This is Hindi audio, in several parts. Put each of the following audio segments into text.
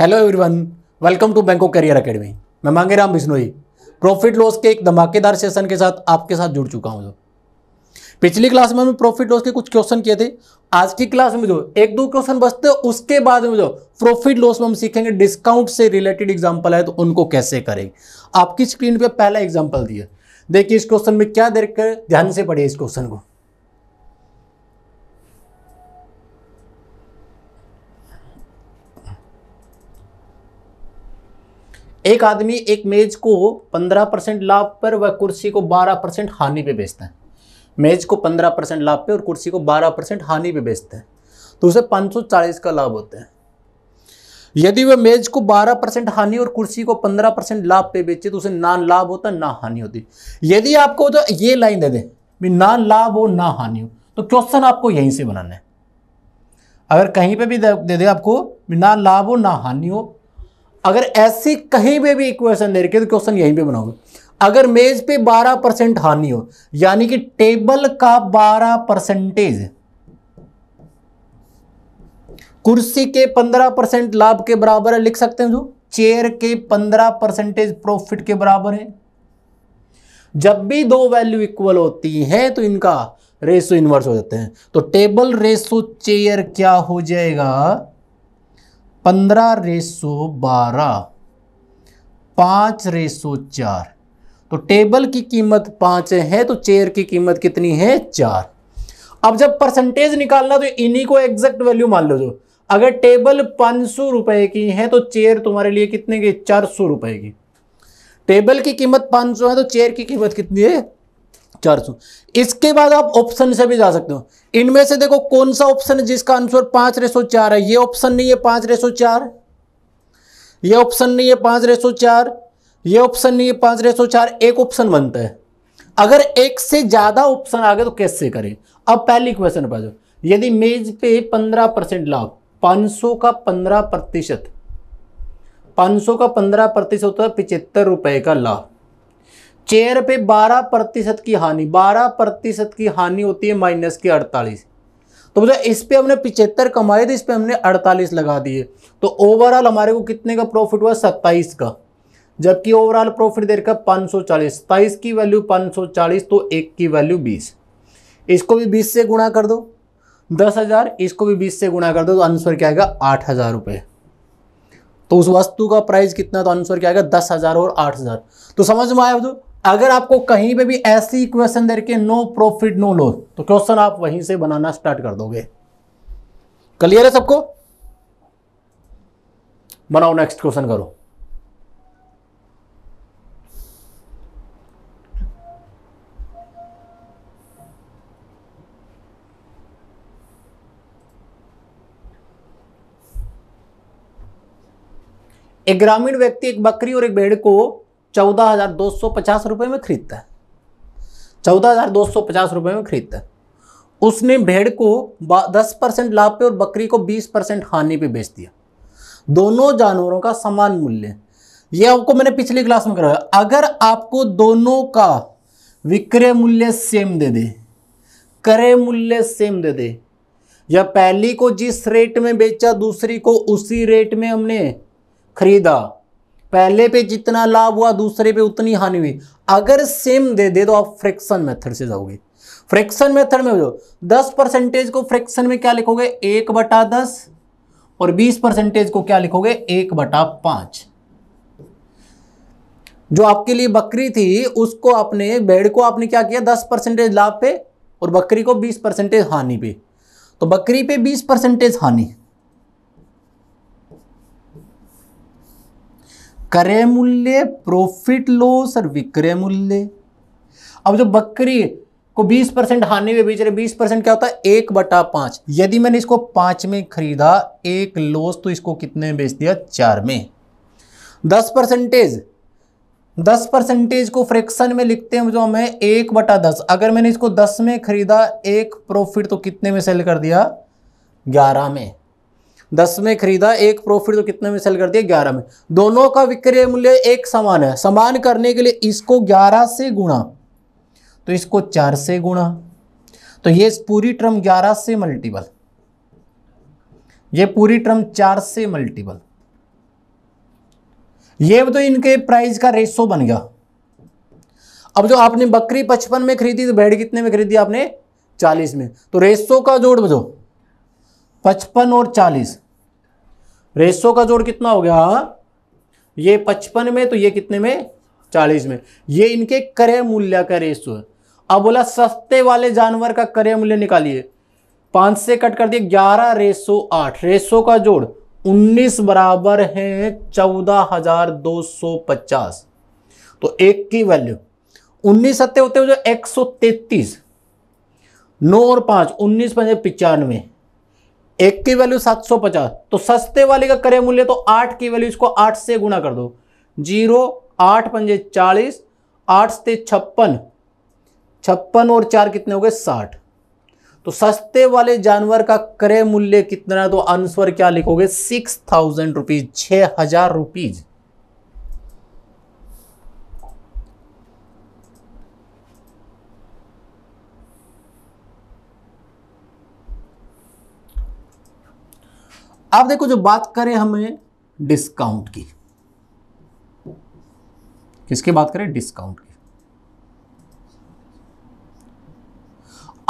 Hello everyone welcome to Banko career academy मैं मांगेराम बिश्नोई प्रॉफिट लॉस के एक धमाकेदार सेशन के साथ आपके साथ जुड़ चुका हूं जो पिछली क्लास में हमें प्रॉफिट लॉस के कुछ क्वेश्चन किए थे आज की क्लास में जो एक दो क्वेश्चन बचते उसके बाद में जो प्रॉफिट लॉस में हम सीखेंगे डिस्काउंट से रिलेटेड एग्जाम्पल है तो उनको कैसे करें आपकी स्क्रीन पर पहला एग्जाम्पल दिया देखिए इस क्वेश्चन में क्या देख ध्यान से पढ़िए इस क्वेश्चन को एक आदमी एक मेज को 15 परसेंट लाभ पर व कुर्सी को 12 परसेंट हानि पे बेचता है मेज को 15 परसेंट लाभ पे और कुर्सी को 12 परसेंट हानि पे बेचता है तो उसे 540 का लाभ होता है यदि वह मेज को 12 परसेंट हानि और कुर्सी को 15 परसेंट लाभ पे बेचे तो उसे ना लाभ होता ना हानि होती यदि आपको तो ये लाइन दे दे ना लाभ हो ना हानि हो तो क्वेश्चन आपको यहीं से बनाना है अगर कहीं पे भी दे दे आपको ना लाभ हो ना हानि हो अगर ऐसी कहीं पे भी इक्वेशन दे रखी है तो क्वेश्चन यहीं पे बनाओगे अगर मेज पे 12 परसेंट हानि हो यानी कि टेबल का 12 परसेंटेज कुर्सी के 15 परसेंट लाभ के बराबर है लिख सकते हैं जो चेयर के 15 परसेंटेज प्रॉफिट के बराबर है जब भी दो वैल्यू इक्वल होती हैं तो इनका रेशो इन्वर्स हो जाते हैं तो टेबल रेशो चेयर क्या हो जाएगा पंद्रह रेसो बारह पाँच रेसो चार तो टेबल की कीमत पाँच है तो चेयर की कीमत कितनी है चार अब जब परसेंटेज निकालना तो इन्हीं को एग्जैक्ट वैल्यू मान लो जो अगर टेबल पाँच सौ रुपए की है तो चेयर तुम्हारे लिए कितने की चार सौ रुपए की टेबल की कीमत पाँच सौ है तो चेयर की कीमत कितनी है चार सौ इसके बाद आप ऑप्शन से भी जा सकते हो इनमें से देखो कौन सा ऑप्शन है जिसका आंसर पांच रेसो चार है ये ऑप्शन नहीं है पांच रेसो चार ये ऑप्शन नहीं है पांच रेसो चार ये ऑप्शन नहीं है पांच रेसो चार एक ऑप्शन बनता है अगर एक से ज्यादा ऑप्शन आ गए तो कैसे करें अब पहली क्वेश्चन पर यदि मेज पे पंद्रह परसेंट लाभ पांच सौ का पंद्रह प्रतिशत पांच सौ का पंद्रह प्रतिशत होता है पिचहत्तर रुपए का लाभ चेयर पे 12 प्रतिशत की हानि 12 प्रतिशत की हानि होती है माइनस की 48 तो बोला इस पे हमने पिचहत्तर कमाए थे तो इस पे हमने 48 लगा दिए तो ओवरऑल हमारे को कितने का प्रॉफिट हुआ 27 का जबकि ओवरऑल प्रॉफिट देर का 540 सौ की वैल्यू 540 तो एक की वैल्यू 20 इसको भी 20 से गुणा कर दो दस हज़ार इसको भी बीस से गुणा कर दो तो आंसर क्या आएगा आठ हज़ार रुपये तो उस वस्तु का प्राइस कितना तो आंसर क्या आएगा दस हज़ार और आठ हज़ार तो समझ में आया तो अगर आपको कहीं पे भी ऐसी क्वेश्चन दे नो प्रॉफिट नो लॉस तो क्वेश्चन आप वहीं से बनाना स्टार्ट कर दोगे क्लियर है सबको बनाओ नेक्स्ट क्वेश्चन करो एक ग्रामीण व्यक्ति एक बकरी और एक भेड़ को चौदह हज़ार दो सौ पचास रुपये में खरीदता है चौदह हज़ार दो सौ पचास रुपये में खरीदता है उसने भेड़ को दस परसेंट लाभ पे और बकरी को बीस परसेंट हानि पे बेच दिया दोनों जानवरों का समान मूल्य यह आपको मैंने पिछली क्लास में कराया अगर आपको दोनों का विक्रय मूल्य सेम दे दे क्रय मूल्य सेम दे दे या पहली को जिस रेट में बेचा दूसरी को उसी रेट में हमने खरीदा पहले पे जितना लाभ हुआ दूसरे पे उतनी हानि हुई अगर सेम दे दे तो आप फ्रैक्शन मेथड से जाओगे फ्रैक्शन मेथड में जो दस परसेंटेज को फ्रैक्शन में क्या लिखोगे एक बटा दस और बीस परसेंटेज को क्या लिखोगे एक बटा पांच जो आपके लिए बकरी थी उसको आपने भेड़ को आपने क्या किया दस परसेंटेज लाभ पे और बकरी को बीस परसेंटेज हानि पे तो बकरी पे बीस परसेंटेज हानि क्रय मूल्य प्रॉफिट लॉस और विक्रय मूल्य अब जो बकरी को 20 परसेंट हानि में बेच रहे 20 परसेंट क्या होता है एक बटा पांच यदि मैंने इसको पांच में खरीदा एक लॉस तो इसको कितने में बेच दिया चार में दस परसेंटेज दस परसेंटेज को फ्रैक्शन में लिखते हैं जो हमें एक बटा दस अगर मैंने इसको दस में खरीदा एक प्रॉफिट तो कितने में सेल कर दिया ग्यारह में दस में खरीदा एक प्रॉफिट तो कितने में सेल कर दिया ग्यारह में दोनों का विक्रय मूल्य एक समान है समान करने के लिए इसको ग्यारह से गुणा तो इसको चार से गुणा तो ये पूरी ट्रम ग्यारह से मल्टीपल ये पूरी ट्रम चार से मल्टीपल ये तो इनके प्राइस का रेशो बन गया अब जो आपने बकरी पचपन में खरीदी तो भेड़ कितने में खरीदी आपने चालीस में तो रेशो का जोड़ बजो पचपन और चालीस रेसो का जोड़ कितना हो गया ये पचपन में तो ये कितने में चालीस में ये इनके क्रय मूल्य का रेसो है अब बोला सस्ते वाले जानवर का क्रय मूल्य निकालिए पांच से कट कर दिए ग्यारह रेसो आठ रेसो का जोड़ उन्नीस बराबर है चौदह हजार दो सौ पचास तो एक की वैल्यू उन्नीस सत्ते होते हुए जो एक सौ तैतीस नौ और पांच उन्नीस पंजे एक की वैल्यू 750 तो सस्ते वाले का क्रय मूल्य तो आठ की वैल्यू इसको आठ से गुणा कर दो जीरो आठ पंजे चालीस आठ से छप्पन छप्पन और चार कितने हो गए साठ तो सस्ते वाले जानवर का क्रय मूल्य कितना है तो आंसर क्या लिखोगे सिक्स थाउजेंड रुपीज छ हजार रुपीज आप देखो जो बात करें हमें डिस्काउंट की किसकी बात करें डिस्काउंट की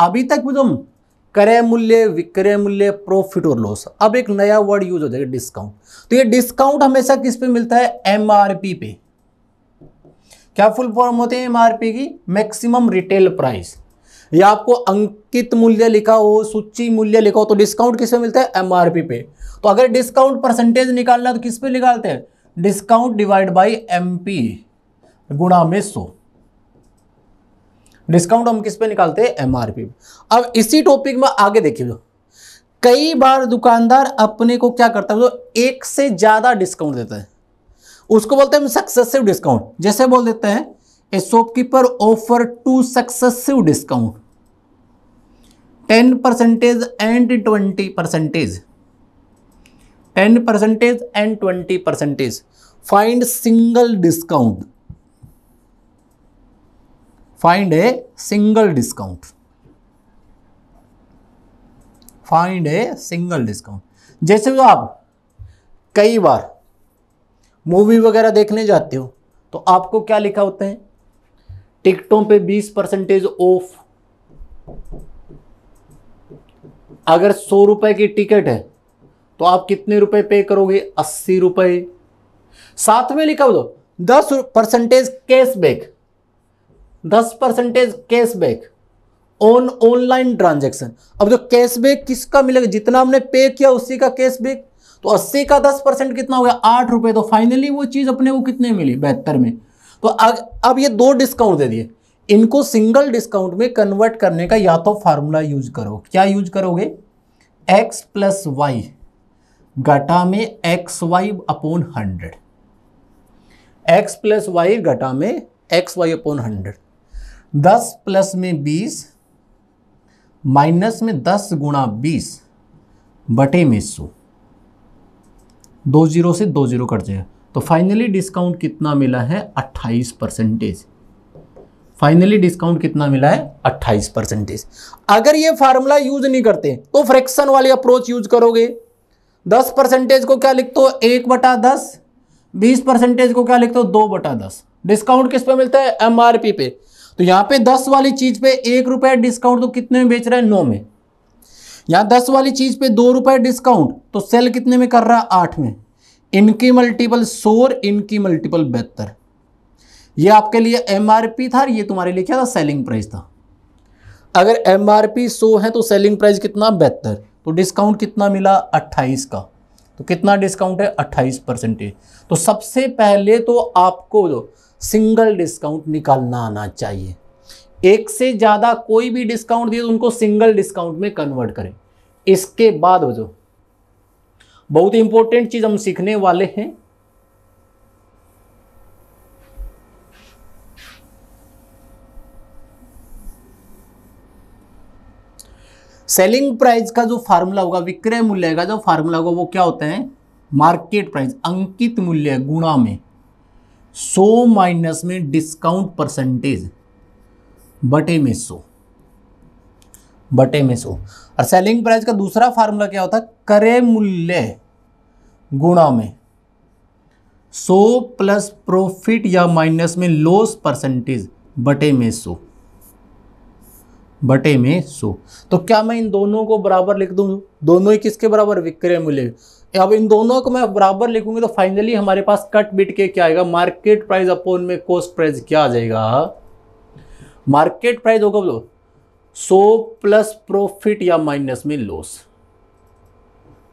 अभी तक भी तुम तो क्रय मूल्य विक्रय मूल्य प्रॉफिट और लॉस अब एक नया वर्ड यूज हो जाएगा डिस्काउंट तो ये डिस्काउंट हमेशा किस पे मिलता है एमआरपी पे क्या फुल फॉर्म होते हैं एमआरपी की मैक्सिमम रिटेल प्राइस या आपको अंकित मूल्य लिखा हो सूची मूल्य लिखा हो तो डिस्काउंट किस पे मिलता है एमआरपी पे तो अगर डिस्काउंट परसेंटेज निकालना तो किस पे निकालते हैं discount divide by M P गुणा में सो डिस्काउंट हम किस पे निकालते हैं एमआरपी अब इसी टॉपिक में आगे देखिए कई बार दुकानदार अपने को क्या करता है तो एक से ज़्यादा डिस्काउंट देता है उसको बोलते हैं हम सक्सेसिव डिस्काउंट जैसे बोल देते हैं a shopkeeper offer two successive discount ten percentage and twenty percentage ten percentage and twenty percentage find single discount find a single discount find a single discount जैसे भी आप कई बार मूवी वगैरह देखने जाते हो तो आपको क्या लिखा होता है टिकटों पे 20 परसेंटेज ऑफ अगर सौ रुपए की टिकट है तो आप कितने रुपए पे करोगे अस्सी रुपए साथ में लिखा दो दस परसेंटेज कैशबैक दस percentage cashback on online transaction अब जो कैशबैक किसका मिलेगा जितना हमने पे किया उसी का कैशबैक तो अस्सी का दस परसेंट कितना हो गया आठ रुपए तो फाइनली वो चीज अपने को कितने मिली बेहतर में तो अब अब ये दो डिस्काउंट दे दिए इनको सिंगल डिस्काउंट में कन्वर्ट करने का या तो फार्मूला यूज करो क्या यूज करोगे एक्स प्लस वाई घटा में X Y upon hundred X plus Y घटा में एक्स वाई अपॉन हंड्रेड दस प्लस में बीस माइनस में दस गुणा बीस बटे में सौ दो जीरो से दो जीरो कट जाएगा तो फाइनली डिस्काउंट कितना मिला है 28 परसेंटेज फाइनली डिस्काउंट कितना मिला है 28 परसेंटेज अगर ये फार्मूला यूज नहीं करते तो फ्रैक्शन वाली अप्रोच यूज करोगे 10 परसेंटेज को क्या लिखते हो एक बटा दस बीस परसेंटेज को क्या लिखते हो दो बटा दस डिस्काउंट किस पे मिलता है एमआरपी पे तो यहां पे दस वाली चीज पे एक रुपए डिस्काउंट तो कितने में बेच रहा है नौ में यहां दस वाली चीज पे दो रुपए डिस्काउंट तो सेल कितने में कर रहा है आठ में इनकी मल्टीपल सोर इनकी मल्टीपल बेहतर ये आपके लिए एम था और ये तुम्हारे लिए क्या था सेलिंग प्राइस था अगर एम आर पी सो है तो सेलिंग प्राइस कितना बेहतर तो डिस्काउंट कितना मिला अट्ठाईस का तो कितना डिस्काउंट है अट्ठाईस परसेंटेज तो सबसे पहले तो आपको जो सिंगल डिस्काउंट निकालना आना चाहिए एक से ज़्यादा कोई भी डिस्काउंट दिए तो उनको सिंगल डिस्काउंट में कन्वर्ट करें इसके बाद जो बहुत इंपॉर्टेंट चीज़ हम सीखने वाले हैं सेलिंग प्राइस का जो फार्मूला होगा विक्रय मूल्य का जो फार्मूला होगा वो क्या होता है मार्केट प्राइस अंकित मूल्य गुणा में 100 माइनस में डिस्काउंट परसेंटेज बटे में 100 बटे में सो और सेलिंग प्राइस का दूसरा फार्मूला क्या होता है करे मूल्य गुणा में सो प्लस प्रॉफिट या माइनस में लॉस परसेंटेज बटे में सो बटे में सो तो क्या मैं इन दोनों को बराबर लिख दूँ दोनों ही किसके बराबर विक्रय मूल्य अब इन दोनों को मैं बराबर लिखूंगी तो फाइनली हमारे पास कट बिट के क्या आएगा मार्केट प्राइस अपॉन में कॉस्ट प्राइस क्या आ जाएगा मार्केट प्राइस होगा बोलो सो प्लस प्रॉफिट या माइनस में लॉस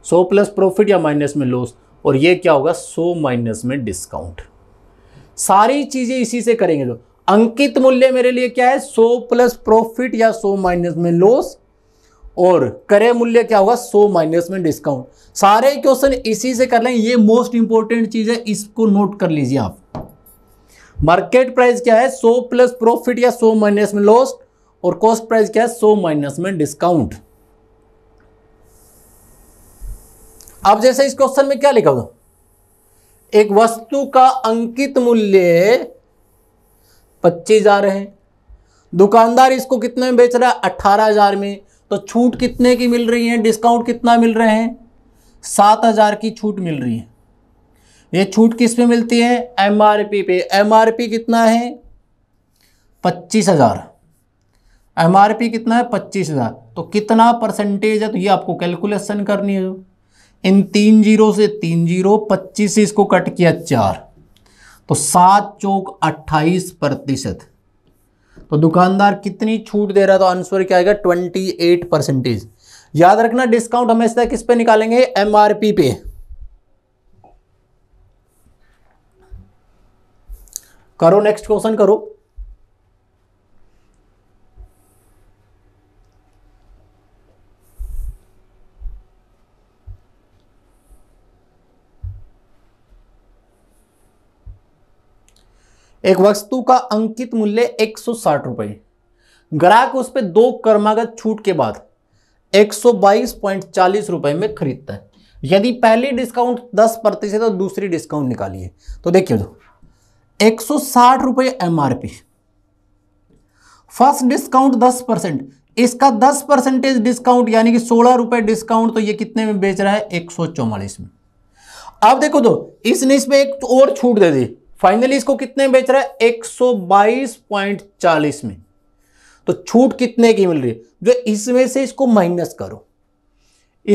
सो प्लस प्रॉफिट या माइनस में लॉस और ये क्या होगा सो माइनस में डिस्काउंट सारी चीजें इसी से करेंगे तो अंकित मूल्य मेरे लिए क्या है सो प्लस प्रॉफिट या सो माइनस में लॉस और करे मूल्य क्या होगा सो माइनस में डिस्काउंट सारे क्वेश्चन इसी से कर लें ये मोस्ट इंपॉर्टेंट चीज है इसको नोट कर लीजिए आप मार्केट प्राइस क्या है सो प्लस प्रॉफिट या सो माइनस में लॉस और कॉस्ट प्राइस क्या है सो माइनस में डिस्काउंट अब जैसे इस क्वेश्चन में क्या लिखा होगा एक वस्तु का अंकित मूल्य पच्चीस हजार है दुकानदार इसको कितने में बेच रहा है अट्ठारह हजार में तो छूट कितने की मिल रही है डिस्काउंट कितना मिल रहे हैं सात हजार की छूट मिल रही है ये छूट किस पे मिलती है एमआरपी पे एमआरपी कितना है पच्चीस हजार एम कितना है पच्चीस हज़ार तो कितना परसेंटेज है तो ये आपको कैलकुलेशन करनी है इन तीन जीरो से तीन जीरो पच्चीस से इसको कट किया चार तो सात चौक अट्ठाईस प्रतिशत तो दुकानदार कितनी छूट दे रहा है तो आंसर क्या आएगा ट्वेंटी एट परसेंटेज याद रखना डिस्काउंट हमेशा किस पे निकालेंगे एमआरपी पे करो नेक्स्ट क्वेश्चन करो एक वस्तु का अंकित मूल्य एक सौ साठ ग्राहक उस पर दो कर्मागत छूट के बाद एक सौ बाईस पॉइंट चालीस में खरीदता है यदि पहली डिस्काउंट दस प्रतिशत और तो दूसरी डिस्काउंट निकालिए तो देखिए दो तो, एक सौ साठ फर्स्ट डिस्काउंट दस परसेंट इसका दस परसेंटेज डिस्काउंट यानी कि सोलह रुपए डिस्काउंट तो ये कितने में बेच रहा है एक सौ चौवालीस में अब देखो दो तो, इसने इस पर एक और छूट दे दी फाइनली इसको कितने बेच रहा है 122.40 में तो छूट कितने की मिल रही है जो इसमें से इसको माइनस करो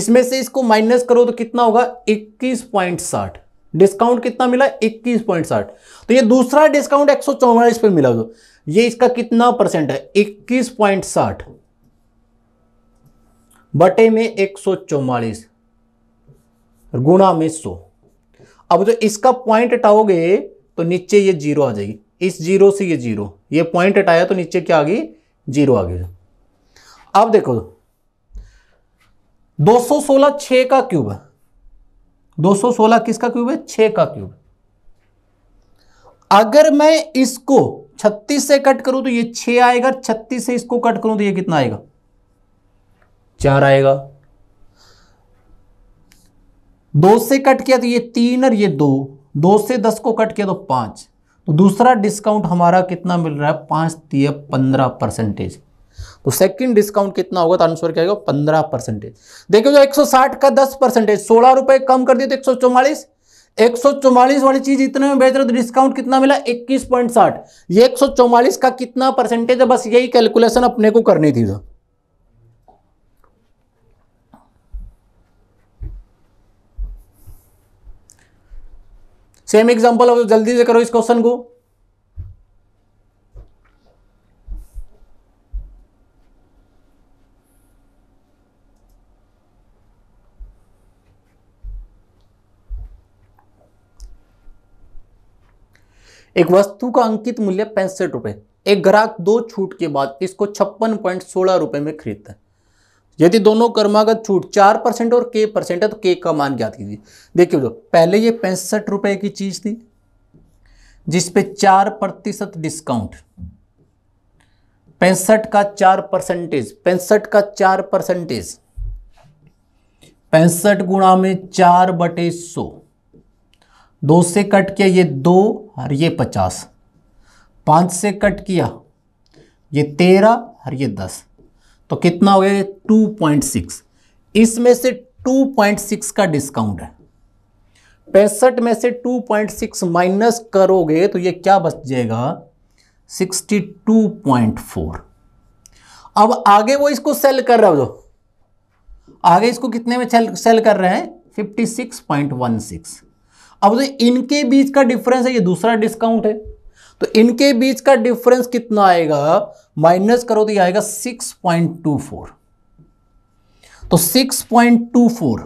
इसमें से इसको माइनस करो तो कितना होगा 21.60 डिस्काउंट कितना मिला 21.60 तो ये दूसरा डिस्काउंट एक पे मिला जो ये इसका कितना परसेंट है 21.60 बटे में एक गुणा में 100 अब जो इसका पॉइंट टाओगे तो नीचे ये जीरो आ जाएगी इस जीरो से ये जीरो ये पॉइंट हटाया तो नीचे क्या आ गई जीरो आ गई अब देखो 216 6 का क्यूब है 216 किसका क्यूब है 6 का क्यूब अगर मैं इसको 36 से कट करूं तो ये 6 आएगा 36 से इसको कट करूं तो ये कितना आएगा चार आएगा दो से कट किया तो ये तीन और ये दो दो से दस को कट किया तो पाँच तो दूसरा डिस्काउंट हमारा कितना मिल रहा है पाँच तीय पंद्रह परसेंटेज तो सेकंड डिस्काउंट कितना होगा तो आंसर क्या होगा पंद्रह परसेंटेज देखिए जो साठ का दस परसेंटेज सोलह रुपए कम कर दिए तो एक सौ चौवालीस एक सौ चौवालीस वाली चीज इतने में बेच रहे तो डिस्काउंट कितना मिला इक्कीस पॉइंट साठ ये एक सौ चौवालीस का कितना परसेंटेज है बस यही कैलकुलेशन अपने को करनी थी सेम एग्जांपल हो जल्दी से करो इस क्वेश्चन को एक वस्तु का अंकित मूल्य पैंसठ रुपए एक ग्राहक दो छूट के बाद इसको छप्पन पॉइंट सोलह रुपए में खरीदता है यदि दोनों कर्मागत छूट चार परसेंट और के परसेंट है तो के का मान क्या कीजिए देखिए जो पहले ये पैंसठ रुपए की चीज़ थी जिस पे चार प्रतिशत डिस्काउंट पैंसठ का चार परसेंटेज पैंसठ का चार परसेंटेज पैंसठ गुणा में चार बटे सौ दो से कट किया ये दो और ये पचास पांच से कट किया ये तेरह और ये दस तो कितना हो गया टू पॉइंट सिक्स इसमें से टू पॉइंट सिक्स का डिस्काउंट है पैंसठ में से टू पॉइंट सिक्स माइनस करोगे तो ये क्या बच जाएगा सिक्सटी टू पॉइंट फोर अब आगे वो इसको सेल कर रहा हो आगे इसको कितने में सेल कर रहे हैं fifty six point one six अब जो तो इनके बीच का डिफरेंस है ये दूसरा डिस्काउंट है तो इनके बीच का डिफरेंस कितना आएगा माइनस करो तो ये आएगा 6.24 तो 6.24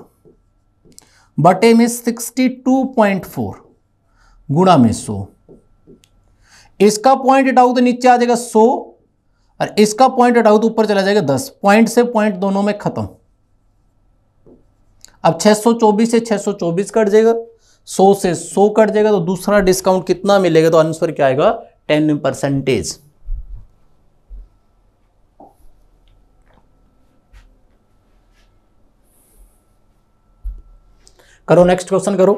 बटे में 62.4 गुणा में 100 इसका पॉइंट हटाऊ तो नीचे आ जाएगा 100 और इसका पॉइंट हटाऊ तो ऊपर चला जाएगा 10 पॉइंट से पॉइंट दोनों में खत्म अब 624 से 624 कट जाएगा सौ से सौ कट जाएगा तो दूसरा डिस्काउंट कितना मिलेगा तो आंसर क्या आएगा टेन परसेंटेज करो नेक्स्ट क्वेश्चन करो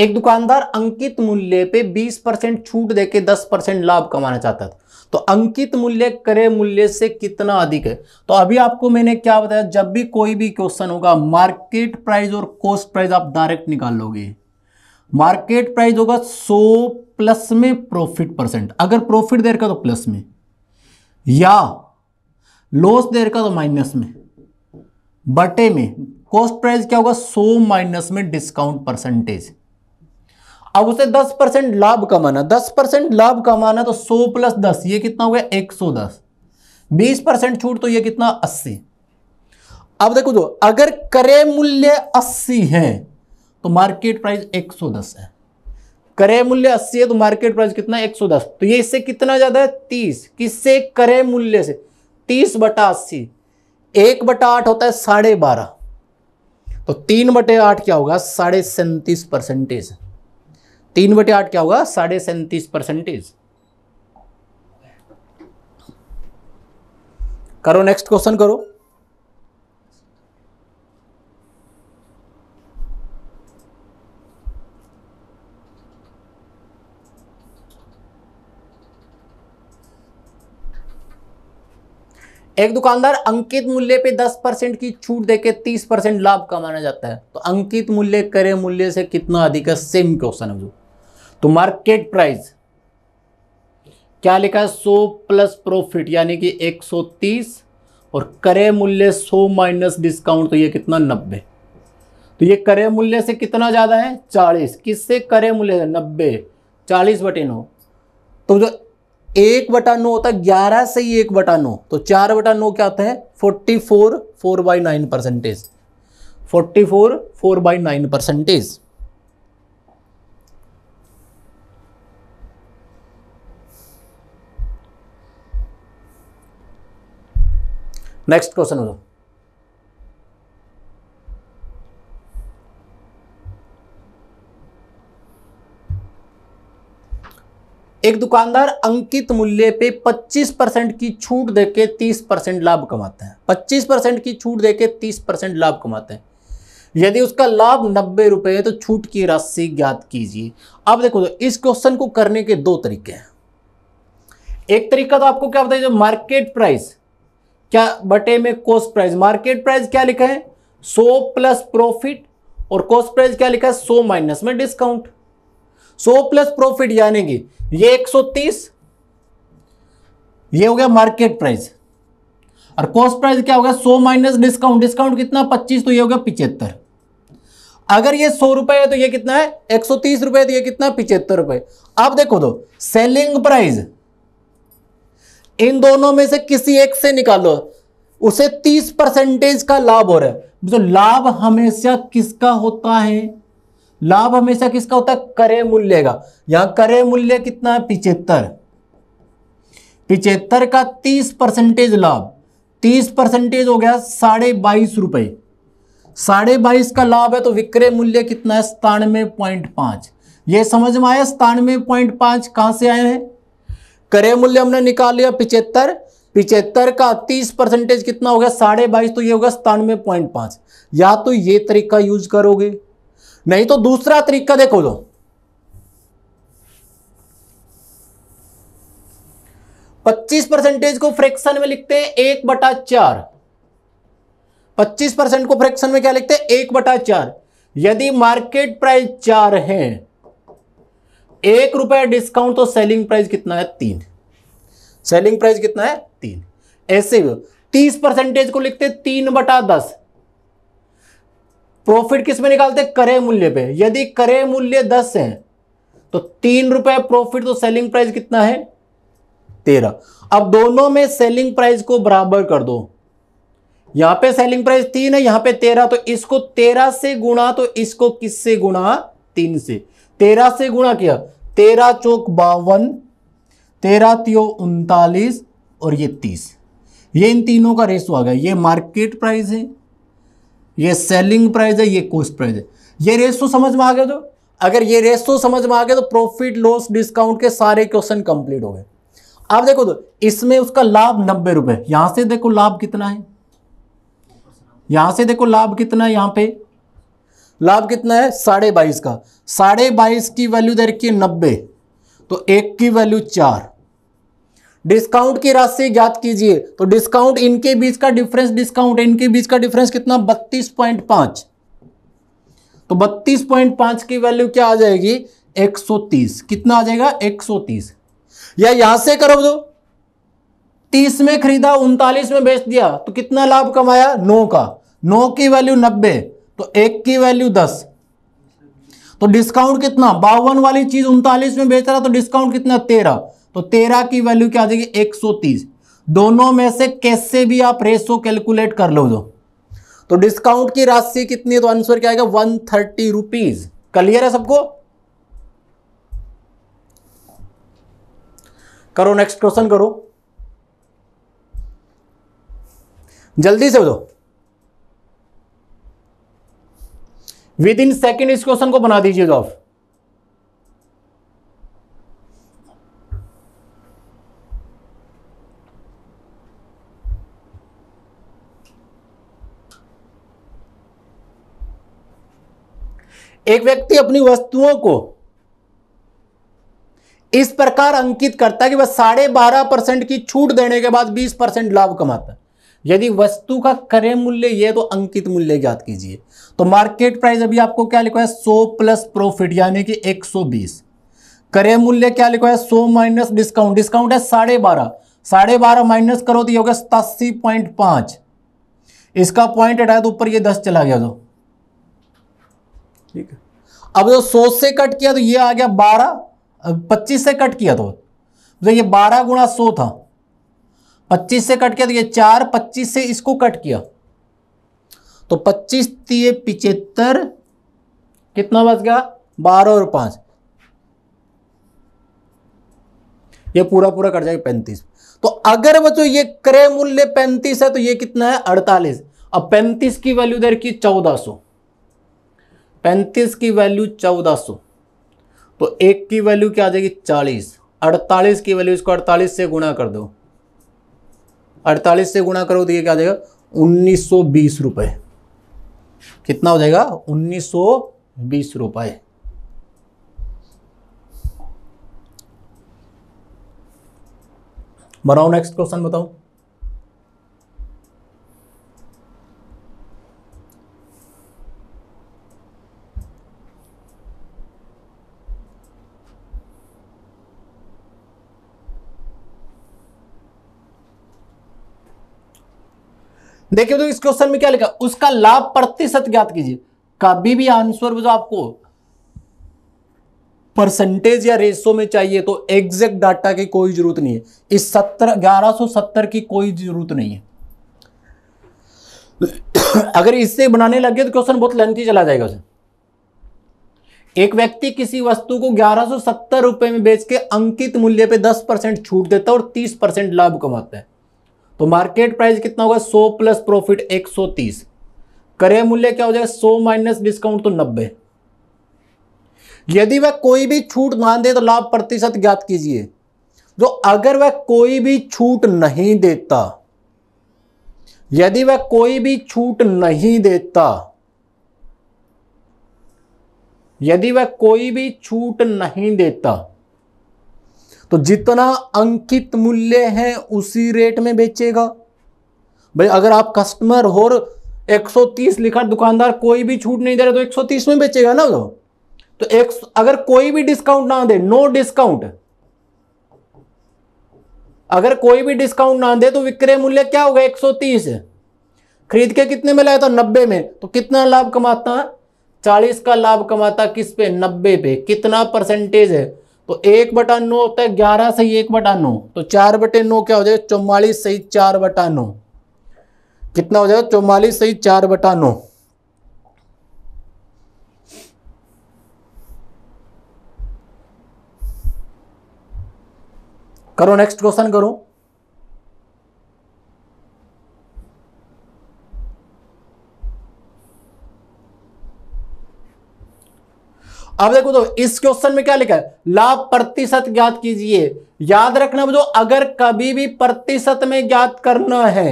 एक दुकानदार अंकित मूल्य पे 20 परसेंट छूट देके 10 परसेंट लाभ कमाना चाहता था तो अंकित मूल्य करे मूल्य से कितना अधिक है तो अभी आपको मैंने क्या बताया जब भी कोई भी क्वेश्चन होगा मार्केट प्राइस और कॉस्ट प्राइस आप डायरेक्ट निकाल लोगे मार्केट प्राइस होगा 100 प्लस में प्रॉफिट परसेंट अगर प्रॉफिट दे रखा तो प्लस में या लॉस दे रखा तो माइनस में बटे में कॉस्ट प्राइस क्या होगा सो माइनस में डिस्काउंट परसेंटेज अब उसे 10 परसेंट लाभ कमाना 10 परसेंट लाभ कमाना तो 100 प्लस 10 ये कितना हो गया 110 20 परसेंट छूट तो ये कितना 80 अब देखो जो अगर क्रय मूल्य 80 है तो मार्केट प्राइस 110 है क्रय मूल्य 80 है तो मार्केट प्राइस कितना 110 तो ये इससे कितना ज़्यादा है 30 किससे क्रय मूल्य से 30 बटा अस्सी एक बटा आठ होता है साढ़े बारह तो तीन बटे आठ क्या होगा साढ़े सैंतीस परसेंटेज तीन बटे आठ क्या होगा साढ़े सैंतीस परसेंटेज करो नेक्स्ट क्वेश्चन करो एक दुकानदार अंकित मूल्य पे 10 परसेंट की छूट देके 30 परसेंट लाभ कमाना जाता है तो अंकित मूल्य करे मूल्य से कितना अधिक है सेम क्वेश्चन है जो तो मार्केट प्राइस क्या लिखा है सो प्लस प्रॉफिट यानी कि 130 और करे मूल्य 100 माइनस डिस्काउंट तो ये कितना 90 तो ये करे मूल्य से कितना ज़्यादा है 40 किससे करे मूल्य नब्बे चालीस बटे नौ तो जो एक बटा नौ होता है ग्यारह से ही एक बटा नौ तो चार बटा नौ क्या होता है forty four four by nine percentage forty four four by nine percentage next question हो एक दुकानदार अंकित मूल्य पे 25 परसेंट की छूट देके 30 परसेंट लाभ कमाते हैं 25 परसेंट की छूट देके 30 परसेंट लाभ कमाते हैं यदि उसका लाभ नब्बे रुपए है तो छूट की राशि ज्ञात कीजिए अब देखो तो इस क्वेश्चन को करने के दो तरीके हैं एक तरीका तो आपको क्या बताइए मार्केट प्राइस क्या बटे में कॉस्ट प्राइस मार्केट प्राइस क्या लिखा है सो प्लस प्रॉफिट और कॉस्ट प्राइस क्या लिखा है सो माइनस में डिस्काउंट सो प्लस प्रॉफिट यानी कि ये 130 ये हो गया मार्केट प्राइस और कॉस्ट प्राइस क्या होगा सो माइनस डिस्काउंट डिस्काउंट कितना पच्चीस तो ये हो गया पिचहत्तर अगर ये सौ रुपए है तो ये कितना है एक सौ तीस रुपए तो ये कितना है पिचहत्तर रुपए अब देखो दो सेलिंग प्राइस इन दोनों में से किसी एक से निकालो उसे तीस परसेंटेज का लाभ हो रहा है तो लाभ हमेशा किसका होता है लाभ हमेशा किसका होता है करे मूल्य का यहां करे मूल्य कितना है पिचहत्तर पिचहत्तर का तीस परसेंटेज लाभ तीस परसेंटेज हो गया साढ़े बाईस रुपए साढ़े बाईस का लाभ है तो विक्रय मूल्य कितना है सतानवे पॉइंट पांच यह समझ में आया सतानवे पॉइंट पांच कहां से आए हैं क्रय मूल्य हमने निकाल लिया पिचहत्तर पिचहत्तर का तीस परसेंटेज कितना हो गया साढ़े बाईस तो ये होगा सतानवे पॉइंट पांच या तो ये तरीका यूज करोगे नहीं तो दूसरा तरीका देखो लो पच्चीस परसेंटेज को फ्रैक्शन में लिखते हैं एक बटा चार पच्चीस परसेंट को फ्रैक्शन में क्या लिखते हैं एक बटा चार यदि मार्केट प्राइस चार है एक रुपए डिस्काउंट तो सेलिंग प्राइस कितना है तीन सेलिंग प्राइस कितना है तीन ऐसे तीस परसेंटेज को लिखते तीन बटा दस प्रॉफिट किस में निकालते करे मूल्य पे यदि करे मूल्य दस है तो तीन रुपए प्रॉफिट तो सेलिंग प्राइस कितना है तेरह अब दोनों में सेलिंग प्राइस को बराबर कर दो यहां पे सेलिंग प्राइस तीन है यहां पे तेरह तो इसको तेरह से गुणा तो इसको किससे गुणा तीन से तेरह से गुणा किया तेरह चौक बावन तेरह त्यो उनतालीस और ये तीस ये इन तीनों का रेशो आ गया ये मार्केट प्राइस है ये सेलिंग प्राइस है ये कोस्ट प्राइस है ये रेशो समझ में आ गया तो अगर ये रेशो समझ में आ गया तो प्रॉफिट लॉस डिस्काउंट के सारे क्वेश्चन कंप्लीट हो गए अब देखो तो इसमें उसका लाभ नब्बे रुपए यहां से देखो लाभ कितना है यहां से देखो लाभ कितना है यहां पे लाभ कितना है साढ़े बाईस का साढ़े बाईस की वैल्यू दे रखी है नब्बे तो एक की वैल्यू चार डिस्काउंट की राशि ज्ञात कीजिए तो डिस्काउंट इनके बीच का डिफरेंस डिस्काउंट इनके बीच का डिफरेंस कितना बत्तीस पॉइंट पांच तो बत्तीस पॉइंट पांच की वैल्यू क्या आ जाएगी एक सौ तीस कितना आ जाएगा एक सौ तीस या यहां से करो दो तीस में खरीदा उनतालीस में बेच दिया तो कितना लाभ कमाया नौ का नौ की वैल्यू नब्बे तो एक की वैल्यू दस तो डिस्काउंट कितना बावन वाली चीज उनतालीस में बेच रहा तो डिस्काउंट कितना तेरह तो तेरह की वैल्यू क्या आ जाएगी एक सौ तीस दोनों में से कैसे भी आप रेसो कैलकुलेट कर लो जो तो डिस्काउंट की राशि कितनी है तो आंसर क्या आएगा वन थर्टी रुपीज क्लियर है सबको करो नेक्स्ट क्वेश्चन करो जल्दी से जो विद इन सेकेंड इस क्वेश्चन को बना दीजिए आप एक व्यक्ति अपनी वस्तुओं को इस प्रकार अंकित करता है कि वह साढ़े बारह परसेंट की छूट देने के बाद बीस परसेंट लाभ कमाता है यदि वस्तु का क्रय मूल्य ये तो अंकित मूल्य ज्ञात कीजिए तो मार्केट प्राइस अभी आपको क्या लिखा है 100 प्लस प्रॉफिट यानी कि 120 क्रय मूल्य क्या लिखा है 100 माइनस डिस्काउंट डिस्काउंट है साढ़े बारह साढ़े बारह माइनस करो तो ये हो गया सतासी पॉइंट पांच इसका पॉइंट हटाया तो ऊपर ये दस चला गया जो तो। ठीक है अब जो सौ से कट किया तो ये आ गया बारह पच्चीस से कट किया तो, तो ये बारह गुणा सौ था पच्चीस से कट किया तो ये चार पच्चीस से इसको कट किया तो पच्चीस पिचहत्तर कितना बच गया बारह और पांच ये पूरा पूरा कट जाएगा पैंतीस तो अगर बच्चों ये क्रय मूल्य पैंतीस है तो ये कितना है अड़तालीस अब पैंतीस की वैल्यू दर की चौदह सो पैंतीस की वैल्यू चौदह सो तो एक की वैल्यू क्या आ जाएगी चालीस अड़तालीस की वैल्यू इसको अड़तालीस से गुणा कर दो अड़तालीस से गुणा करो तो ये क्या आ जाएगा उन्नीस सौ बीस कितना हो जाएगा उन्नीस सौ बीस बनाओ नेक्स्ट क्वेश्चन बताओ देखिए तो इस क्वेश्चन में क्या लिखा उसका लाभ प्रतिशत ज्ञात कीजिए कभी भी आंसर जो आपको परसेंटेज या रेशो में चाहिए तो एग्जैक्ट डाटा की कोई जरूरत नहीं है इस सत्तर ग्यारह सत्तर की कोई जरूरत नहीं है अगर इससे बनाने लगे तो क्वेश्चन बहुत लेंथी चला जाएगा उसे एक व्यक्ति किसी वस्तु को ग्यारह सो सत्तर रुपए में बेच के अंकित मूल्य पे दस परसेंट छूट देता है और तीस परसेंट लाभ कमाता है तो मार्केट प्राइस कितना होगा 100 प्लस प्रॉफिट 130 क्रय मूल्य क्या हो जाएगा 100 माइनस डिस्काउंट तो 90 यदि वह कोई भी छूट ना दे तो लाभ प्रतिशत ज्ञात कीजिए जो अगर वह कोई भी छूट नहीं देता यदि वह कोई भी छूट नहीं देता यदि वह कोई भी छूट नहीं देता तो जितना अंकित मूल्य है उसी रेट में बेचेगा भाई अगर आप कस्टमर हो 130 लिखा दुकानदार कोई भी छूट नहीं दे रहा तो 130 में बेचेगा ना तो तो एक अगर कोई भी डिस्काउंट ना दे नो डिस्काउंट अगर कोई भी डिस्काउंट ना दे तो विक्रय मूल्य क्या होगा 130 खरीद के कितने में लाया था नब्बे में तो कितना लाभ कमाता है 40 का लाभ कमाता किस पे नब्बे पे कितना परसेंटेज है तो एक बटा नौ होता है ग्यारह सही एक बटा नौ तो चार बटे नौ क्या हो जाएगा चौवालीस सही चार बटा नौ कितना हो जाएगा चौवालीस सही चार बटा नौ करो नेक्स्ट क्वेश्चन करो अब देखो तो इस क्वेश्चन में क्या लिखा है लाभ प्रतिशत ज्ञात कीजिए याद रखना जो अगर कभी भी प्रतिशत में ज्ञात करना है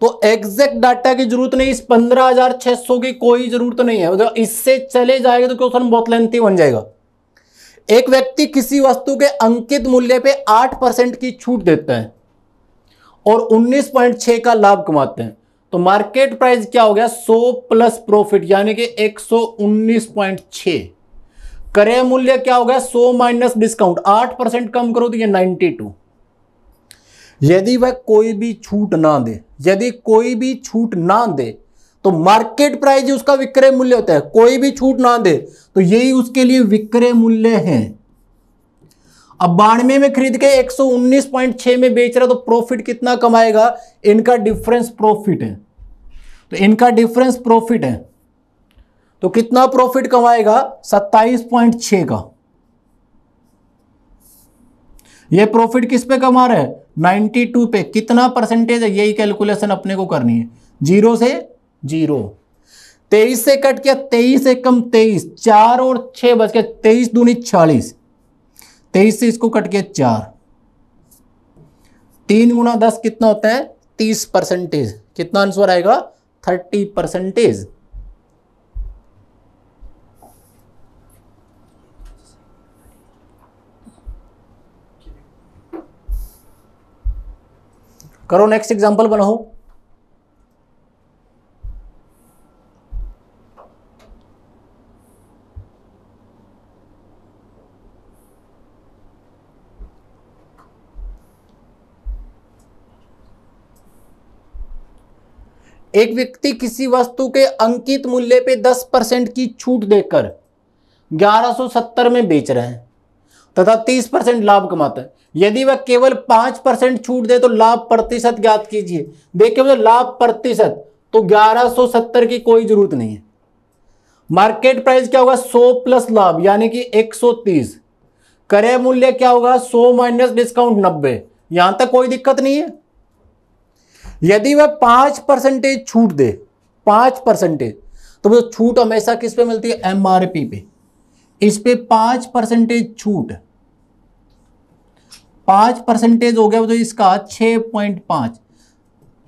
तो एग्जैक्ट डाटा की जरूरत नहीं इस पंद्रह हजार छह सौ की कोई जरूरत नहीं है मतलब इससे चले जाएगा तो क्वेश्चन बहुत लेंथी बन जाएगा एक व्यक्ति किसी वस्तु के अंकित मूल्य पे आठ परसेंट की छूट देता है और उन्नीस पॉइंट छह का लाभ कमाते हैं तो मार्केट प्राइस क्या हो गया 100 प्लस प्रॉफिट यानी कि 119.6 क्रय मूल्य क्या हो गया 100 माइनस डिस्काउंट 8 परसेंट कम करो तो ये 92 यदि वह कोई भी छूट ना दे यदि कोई भी छूट ना दे तो मार्केट प्राइस उसका विक्रय मूल्य होता है कोई भी छूट ना दे तो यही उसके लिए विक्रय मूल्य है अब बानवे में खरीद के 119.6 में बेच रहा तो प्रॉफिट कितना कमाएगा इनका डिफरेंस प्रॉफिट है तो इनका डिफरेंस प्रॉफिट है तो कितना प्रॉफिट कमाएगा 27.6 का ये प्रॉफिट किस पे कमा रहा है 92 पे कितना परसेंटेज है यही कैलकुलेशन अपने को करनी है जीरो से जीरो तेईस से कट किया तेईस कम तेईस चार और छह बच गया तेईस दूनी छियालीस तेईस से इसको कट गया चार तीन गुना दस कितना होता है तीस परसेंटेज कितना आंसर आएगा थर्टी परसेंटेज करो नेक्स्ट एग्जांपल बनाओ एक व्यक्ति किसी वस्तु के अंकित मूल्य पे 10 परसेंट की छूट देकर 1170 में बेच रहे हैं तथा 30 परसेंट लाभ कमाता है यदि वह केवल 5 परसेंट छूट दे तो लाभ प्रतिशत ज्ञात कीजिए देखिए मतलब लाभ प्रतिशत तो 1170 की कोई जरूरत नहीं है मार्केट प्राइस क्या होगा 100 प्लस लाभ यानी कि 130 क्रय मूल्य क्या होगा 100 माइनस डिस्काउंट 90 यहां तक कोई दिक्कत नहीं है यदि वह पांच परसेंटेज छूट दे पांच परसेंटेज तो वो छूट हमेशा किस पे मिलती है एमआरपी पे इस पे पांच परसेंटेज छूट पांच परसेंटेज हो गया तो इसका छह पॉइंट पांच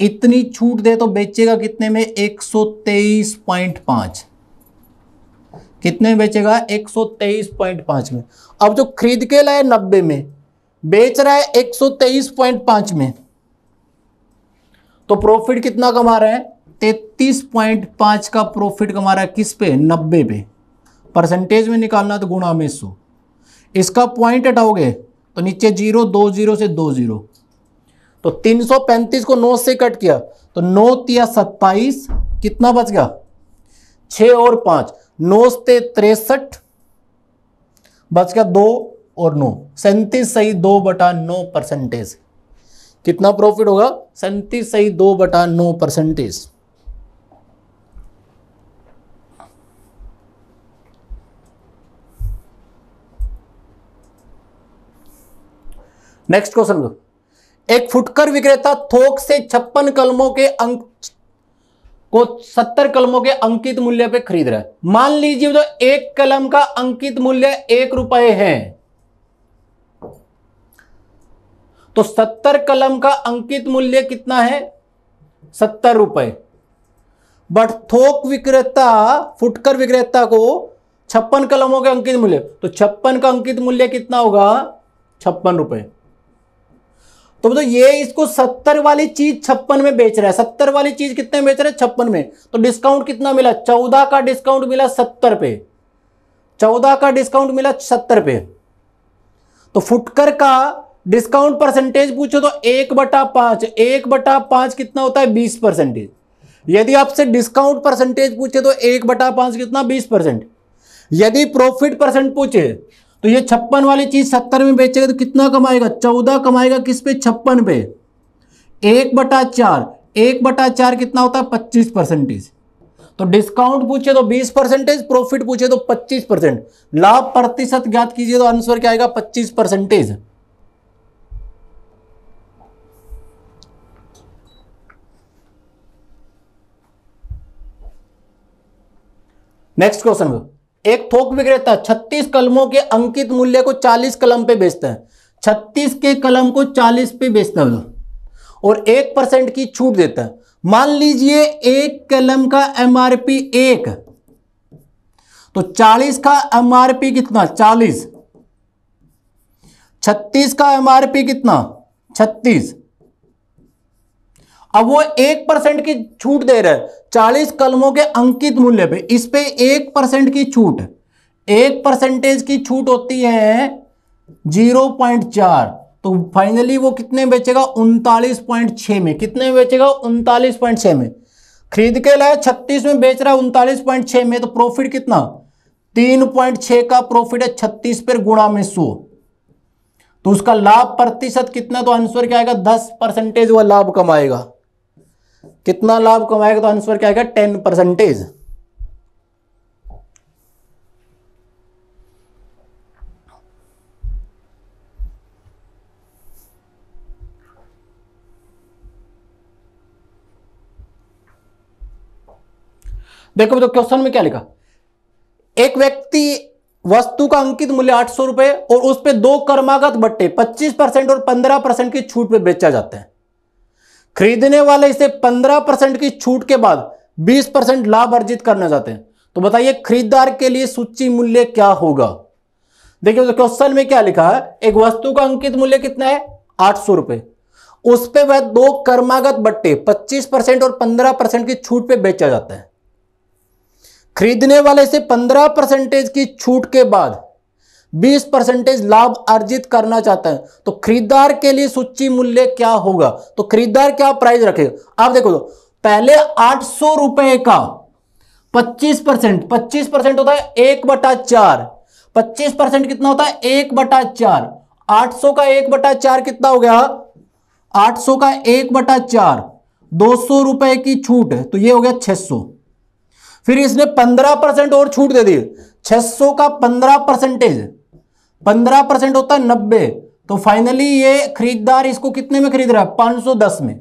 इतनी छूट दे तो बेचेगा कितने में एक सौ तेईस पॉइंट पांच कितने में बेचेगा एक सौ तेईस पॉइंट पांच में अब जो खरीद के लाए नब्बे में बेच रहा है एक सौ तेईस पॉइंट पांच में तो प्रॉफिट कितना कमा रहा है तैतीस पॉइंट पांच का प्रॉफिट कमा रहा है किस पे नब्बे पे परसेंटेज में निकालना तो गुणा में सो इसका पॉइंट हटाओगे तो नीचे जीरो दो जीरो से दो जीरो तो तीन सौ पैंतीस को नौ से कट किया तो नौ तिया सत्ताईस कितना बच गया छ और पांच नौ से तिरसठ बच गया दो और नौ सैंतीस सही दो बटा नौ परसेंटेज कितना प्रॉफिट होगा सैंतीस सही दो बटा नौ परसेंटेज नेक्स्ट क्वेश्चन एक फुटकर विक्रेता थोक से छप्पन कलमों के अंक को सत्तर कलमों के अंकित मूल्य पे खरीद रहा है मान लीजिए जो एक कलम का अंकित मूल्य एक रुपए है तो सत्तर कलम का अंकित मूल्य कितना है सत्तर रुपए बट थोक विक्रेता फुटकर विक्रेता को छप्पन कलमों के अंकित मूल्य तो छप्पन का अंकित मूल्य कितना होगा छप्पन रुपए तो मतलब ये इसको सत्तर वाली चीज छप्पन में बेच रहा है सत्तर वाली चीज कितने में बेच रहे हैं छप्पन में तो डिस्काउंट कितना मिला चौदह का डिस्काउंट मिला सत्तर पे चौदह का डिस्काउंट मिला सत्तर पे तो फुटकर का डिस्काउंट परसेंटेज पूछो तो एक बटा पांच एक बटा पांच कितना होता है बीस परसेंटेज यदि आपसे डिस्काउंट परसेंटेज पूछे तो एक बटा पांच कितना बीस परसेंट यदि प्रॉफिट परसेंट पूछे तो ये छप्पन वाली चीज सत्तर में बेचेगा तो कितना कमाएगा चौदह कमाएगा किस पे छप्पन पे एक बटा चार एक बटा चार कितना होता है पच्चीस परसेंटेज तो डिस्काउंट पूछे तो बीस परसेंटेज प्रॉफिट पूछे तो पच्चीस परसेंट लाभ प्रतिशत ज्ञात कीजिए तो आंसर क्या आएगा पच्चीस परसेंटेज नेक्स्ट क्वेश्चन एक थोक विक्रेता 36 कलमों के अंकित मूल्य को 40 कलम पे बेचता है 36 के कलम को 40 पे बेचता है और एक परसेंट की छूट देता है मान लीजिए एक कलम का एम आर पी एक तो 40 का एम आर पी कितना 40 36 का एम आर पी कितना 36 अब वो एक परसेंट की छूट दे रहे हैं चालीस कलमों के अंकित मूल्य पे इस पे एक परसेंट की छूट एक परसेंटेज की छूट होती है जीरो पॉइंट चार तो फाइनली वो कितने बेचेगा उनतालीस पॉइंट छ में कितने में बेचेगा उनतालीस पॉइंट छ में खरीद के लाया छत्तीस में बेच रहा है उनतालीस पॉइंट छ में तो प्रॉफिट कितना तीन पॉइंट छ का प्रॉफिट है छत्तीस पर गुणा में सो तो उसका लाभ प्रतिशत कितना तो आंसर क्या आएगा दस परसेंटेज वह लाभ कमाएगा कितना लाभ कमाएगा तो आंसर क्या आएगा टेन परसेंटेज देखो तो क्वेश्चन में क्या लिखा एक व्यक्ति वस्तु का अंकित मूल्य आठ सौ रुपए और उस पर दो कर्मागत बट्टे पच्चीस परसेंट और पंद्रह परसेंट की छूट पर बेचा जाता है खरीदने वाले इसे 15 परसेंट की छूट के बाद 20 परसेंट लाभ अर्जित करना चाहते हैं तो बताइए खरीदार के लिए सूची मूल्य क्या होगा देखिए क्वेश्चन में क्या लिखा है एक वस्तु का अंकित मूल्य कितना है आठ सौ रुपए उस पर वह दो कर्मागत बट्टे 25 परसेंट और 15 परसेंट की छूट पे बेचा जाता है खरीदने वाले से 15 परसेंटेज की छूट के बाद 20 परसेंटेज लाभ अर्जित करना चाहता है तो खरीदार के लिए सूची मूल्य क्या होगा तो खरीदार क्या प्राइस रखेगा आप देखो तो पहले आठ रुपए का 25 परसेंट पच्चीस परसेंट होता है एक बटा चार पच्चीस परसेंट कितना होता है एक बटा चार आठ सौ का एक बटा चार कितना हो गया आठ सौ का एक बटा चार दो सौ रुपए की छूट है तो ये हो गया छह फिर इसने पंद्रह परसेंट और छूट दे दी छह का पंद्रह परसेंटेज पंद्रह परसेंट होता है नब्बे तो फाइनली ये खरीददार इसको कितने में खरीद रहा है पांच सौ दस में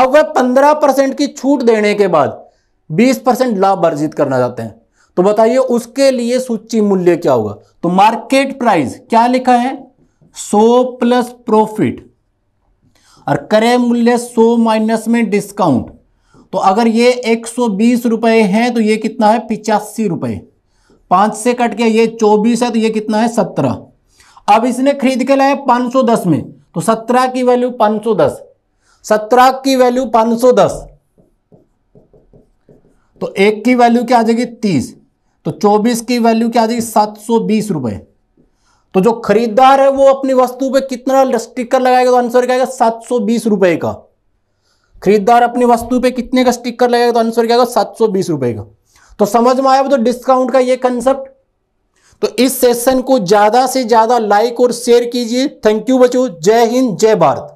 अब वह पंद्रह परसेंट की छूट देने के बाद बीस परसेंट लाभ अर्जित करना चाहते हैं तो बताइए उसके लिए सूची मूल्य क्या होगा तो मार्केट प्राइस क्या लिखा है सो प्लस प्रॉफिट और करे मूल्य सो माइनस में डिस्काउंट तो अगर ये एक सौ बीस रुपए है तो ये कितना है पिचासी रुपए पांच से कट के ये चौबीस है तो ये कितना है सत्रह अब इसने खरीद के लाया पांच सौ दस में तो सत्रह की वैल्यू पांच सौ दस सत्रह की वैल्यू पांच सौ दस तो एक की वैल्यू क्या आ जाएगी तीस तो चौबीस की वैल्यू क्या आ जाएगी सात सौ बीस रुपए तो जो खरीदार है वो अपनी वस्तु पे कितना स्टिकर लगाएगा तो आंसर क्या सात सौ बीस रुपए का खरीदार अपनी वस्तु पे कितने का स्टिकर लगाएगा तो आंसर क्या सात सौ बीस रुपए का तो समझ में आया तो डिस्काउंट का ये कंसेप्ट तो इस सेशन को ज्यादा से ज्यादा लाइक और शेयर कीजिए थैंक यू बच्चों जय हिंद जय भारत